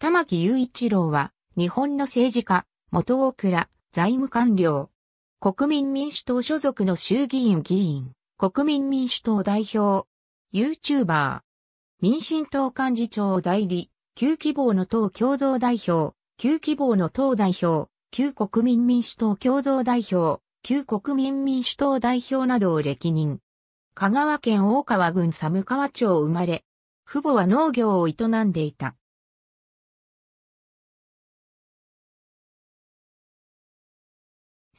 玉木雄一郎は、日本の政治家、元大倉、財務官僚。国民民主党所属の衆議院議員、国民民主党代表、YouTuber、民進党幹事長代理、旧希望の党共同代表、旧希望の党代表、旧国民民主党共同代表、旧国民民主党代表などを歴任。香川県大川郡寒川町生まれ、父母は農業を営んでいた。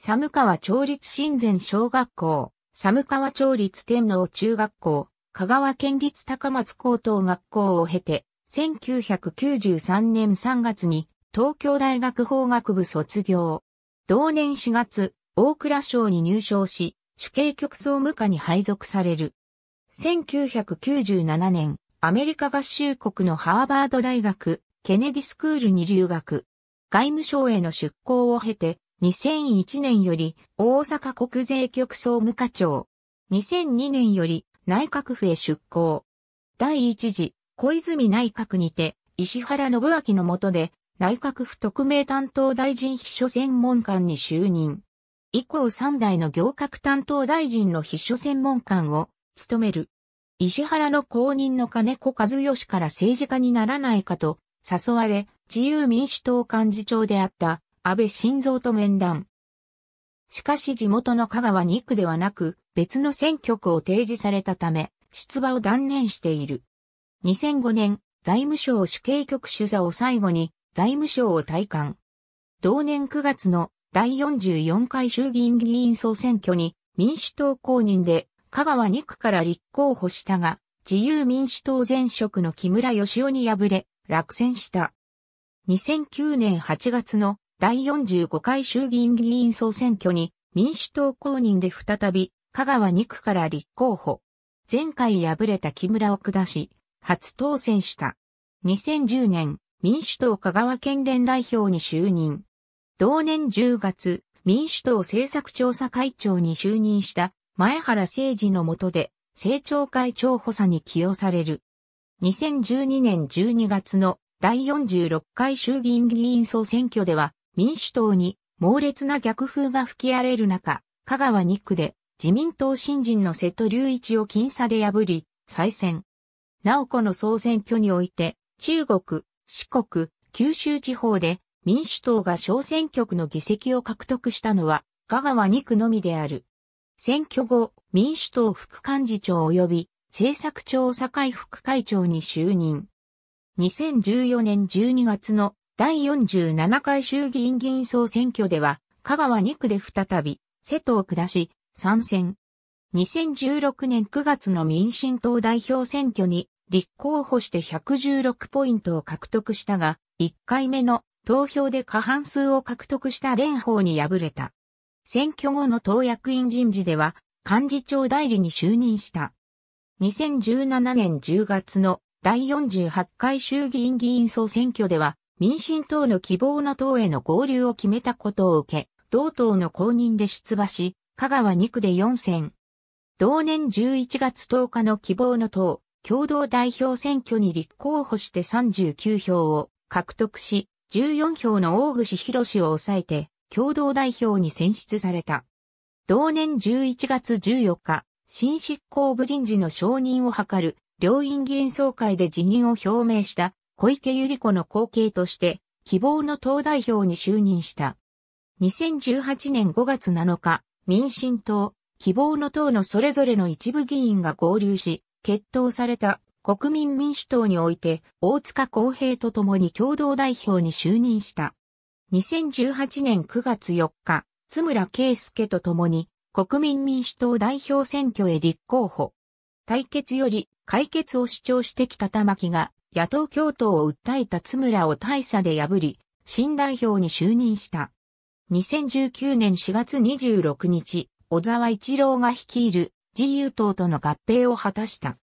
寒川町立親善小学校、寒川町立天皇中学校、香川県立高松高等学校を経て、1993年3月に東京大学法学部卒業。同年4月、大蔵省に入省し、主計局総務課に配属される。1997年、アメリカ合衆国のハーバード大学、ケネディスクールに留学。外務省への出向を経て、2001年より大阪国税局総務課長。2002年より内閣府へ出向。第一次小泉内閣にて石原信明の下で内閣府特命担当大臣秘書専門官に就任。以降3代の行革担当大臣の秘書専門官を務める。石原の後任の金子和義から政治家にならないかと誘われ、自由民主党幹事長であった安倍晋三と面談。しかし地元の香川2区ではなく、別の選挙区を提示されたため、出馬を断念している。2005年、財務省主計局主座を最後に、財務省を退官。同年9月の第44回衆議院議員総選挙に民主党公認で香川2区から立候補したが、自由民主党前職の木村義雄に敗れ、落選した。2009年8月の第45回衆議院議員総選挙に民主党公認で再び香川2区から立候補。前回敗れた木村を下し、初当選した。2010年、民主党香川県連代表に就任。同年10月、民主党政策調査会長に就任した前原誠二の下で、政調会長補佐に起用される。2012年12月の第46回衆議院議員総選挙では、民主党に猛烈な逆風が吹き荒れる中、香川2区で自民党新人の瀬戸隆一を僅差で破り、再選。なおこの総選挙において、中国、四国、九州地方で民主党が小選挙区の議席を獲得したのは、香川2区のみである。選挙後、民主党副幹事長及び政策調査会副会長に就任。2014年12月の第47回衆議院議員総選挙では、香川2区で再び、瀬戸を下し、参戦。2016年9月の民進党代表選挙に立候補して116ポイントを獲得したが、1回目の投票で過半数を獲得した連邦に敗れた。選挙後の党役員人事では、幹事長代理に就任した。2017年10月の第48回衆議院議員総選挙では、民進党の希望の党への合流を決めたことを受け、同党の公認で出馬し、香川2区で4選。同年11月10日の希望の党、共同代表選挙に立候補して39票を獲得し、14票の大串博士を抑えて、共同代表に選出された。同年11月14日、新執行部人事の承認を図る、両院議員総会で辞任を表明した小池百合子の後継として、希望の党代表に就任した。2018年5月7日、民進党、希望の党のそれぞれの一部議員が合流し、決闘された国民民主党において、大塚公平と共に共同代表に就任した。2018年9月4日、津村圭介と共に、国民民主党代表選挙へ立候補。対決より解決を主張してきた玉木が、野党共闘を訴えた津村を大差で破り、新代表に就任した。2019年4月26日、小沢一郎が率いる自由党との合併を果たした。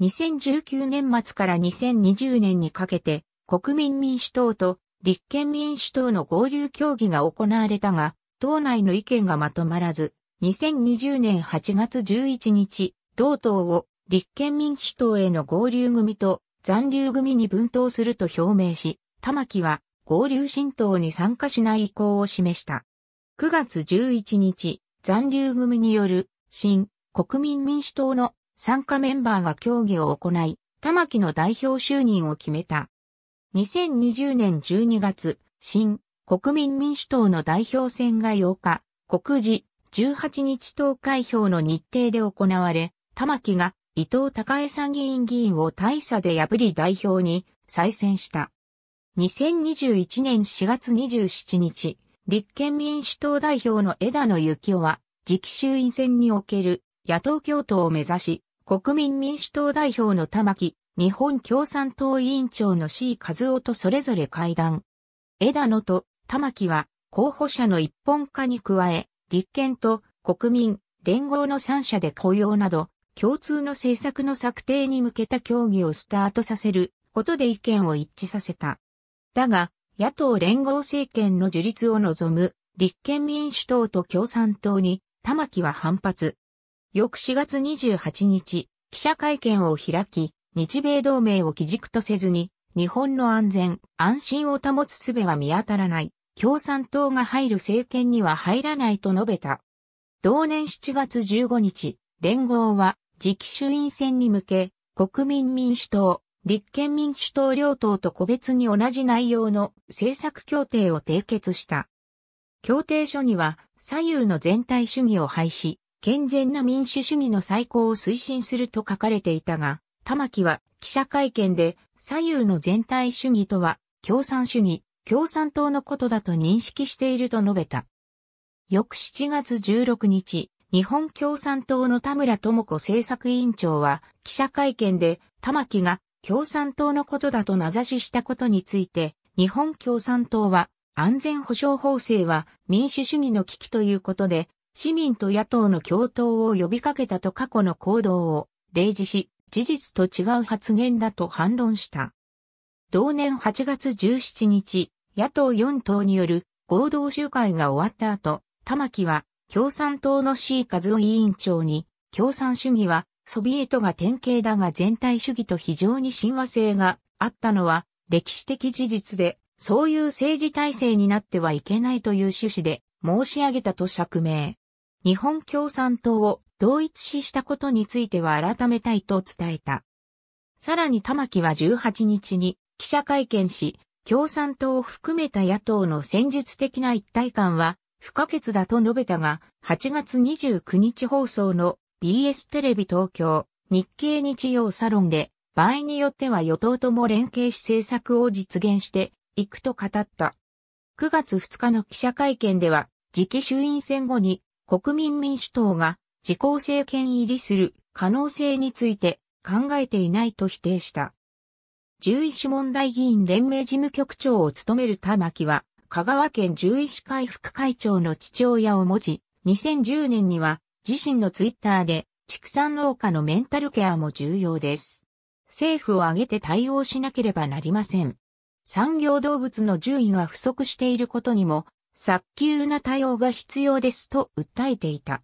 2019年末から2020年にかけて、国民民主党と立憲民主党の合流協議が行われたが、党内の意見がまとまらず、2020年8月11日、同党を立憲民主党への合流組と残留組に分党すると表明し、玉木は合流新党に参加しない意向を示した。9月11日、残留組による新国民民主党の参加メンバーが協議を行い、玉木の代表就任を決めた。2020年12月、新国民民主党の代表選が8日、告示18日投開票の日程で行われ、玉木が伊藤孝恵参議院議員を大差で破り代表に再選した。2021年4月27日、立憲民主党代表の枝野幸男は、次期衆院選における野党共闘を目指し、国民民主党代表の玉木、日本共産党委員長の C 和夫とそれぞれ会談。枝野と玉木は候補者の一本化に加え、立憲と国民、連合の三者で雇用など、共通の政策の策定に向けた協議をスタートさせることで意見を一致させた。だが、野党連合政権の樹立を望む立憲民主党と共産党に玉木は反発。翌4月28日、記者会見を開き、日米同盟を基軸とせずに、日本の安全、安心を保つ術は見当たらない。共産党が入る政権には入らないと述べた。同年7月15日、連合は次期衆院選に向け、国民民主党、立憲民主党両党と個別に同じ内容の政策協定を締結した。協定書には、左右の全体主義を廃止、健全な民主主義の再興を推進すると書かれていたが、玉木は記者会見で、左右の全体主義とは、共産主義、共産党のことだと認識していると述べた。翌7月16日、日本共産党の田村智子政策委員長は、記者会見で、玉木が共産党のことだと名指ししたことについて、日本共産党は、安全保障法制は民主主義の危機ということで、市民と野党の共闘を呼びかけたと過去の行動を例示し、事実と違う発言だと反論した。同年8月17日、野党4党による合同集会が終わった後、玉木は共産党の C 和夫委員長に、共産主義はソビエトが典型だが全体主義と非常に親和性があったのは歴史的事実で、そういう政治体制になってはいけないという趣旨で申し上げたと釈明。日本共産党を同一視したことについては改めたいと伝えた。さらに玉木は18日に記者会見し、共産党を含めた野党の戦術的な一体感は不可欠だと述べたが、8月29日放送の BS テレビ東京日経日曜サロンで、場合によっては与党とも連携し政策を実現していくと語った。9月2日の記者会見では、次期衆院選後に国民民主党が自公政権入りする可能性について考えていないと否定した。獣医師問題議員連盟事務局長を務める玉木は、香川県獣医師会副会長の父親を持ち、2010年には自身のツイッターで畜産農家のメンタルケアも重要です。政府を挙げて対応しなければなりません。産業動物の獣医が不足していることにも、早急な対応が必要ですと訴えていた。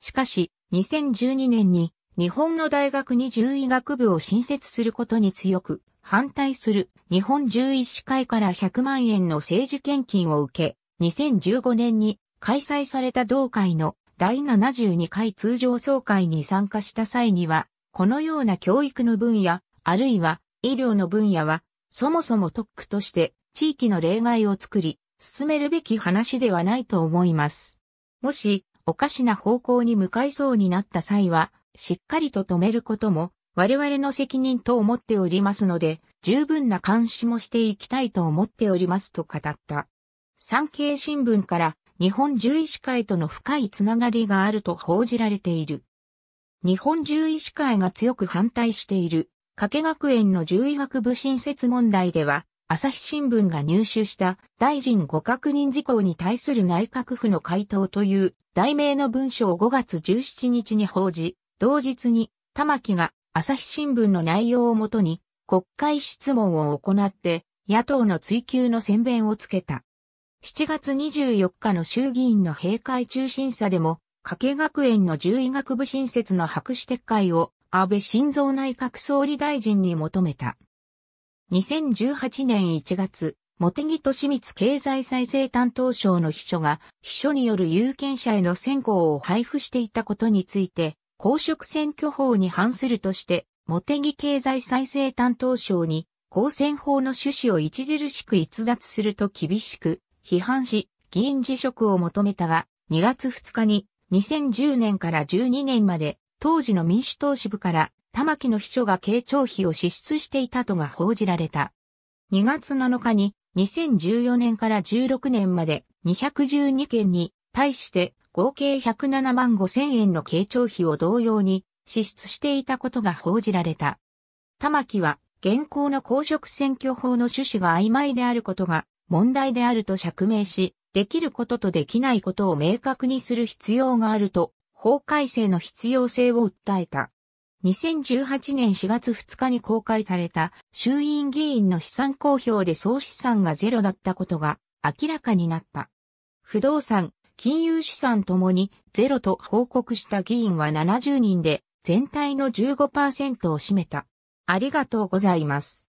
しかし、2012年に日本の大学に獣医学部を新設することに強く反対する日本獣医師会から100万円の政治献金を受け、2015年に開催された同会の第72回通常総会に参加した際には、このような教育の分野、あるいは医療の分野は、そもそも特区として地域の例外を作り、進めるべき話ではないと思います。もし、おかしな方向に向かいそうになった際は、しっかりと止めることも我々の責任と思っておりますので、十分な監視もしていきたいと思っておりますと語った。産経新聞から日本獣医師会との深いつながりがあると報じられている。日本獣医師会が強く反対している、加計学園の獣医学部新設問題では、朝日新聞が入手した大臣ご確認事項に対する内閣府の回答という題名の文書を5月17日に報じ、同日に玉木が朝日新聞の内容をもとに、国会質問を行って、野党の追及の宣弁をつけた。7月24日の衆議院の閉会中審査でも、加計学園の獣医学部新設の白紙撤回を安倍晋三内閣総理大臣に求めた。2018年1月、茂木敏光経済再生担当省の秘書が、秘書による有権者への選考を配布していたことについて、公職選挙法に反するとして、茂木経済再生担当省に、公選法の趣旨を著しく逸脱すると厳しく批判し、議員辞職を求めたが、2月2日に2010年から12年まで、当時の民主党支部から玉木の秘書が経庁費を支出していたとが報じられた。2月7日に2014年から16年まで212件に対して合計107万5千円の慶長費を同様に支出していたことが報じられた。玉木は現行の公職選挙法の趣旨が曖昧であることが問題であると釈明し、できることとできないことを明確にする必要があると、法改正の必要性を訴えた。2018年4月2日に公開された衆院議員の資産公表で総資産がゼロだったことが明らかになった。不動産、金融資産ともにゼロと報告した議員は70人で全体の15%を占めた。ありがとうございます。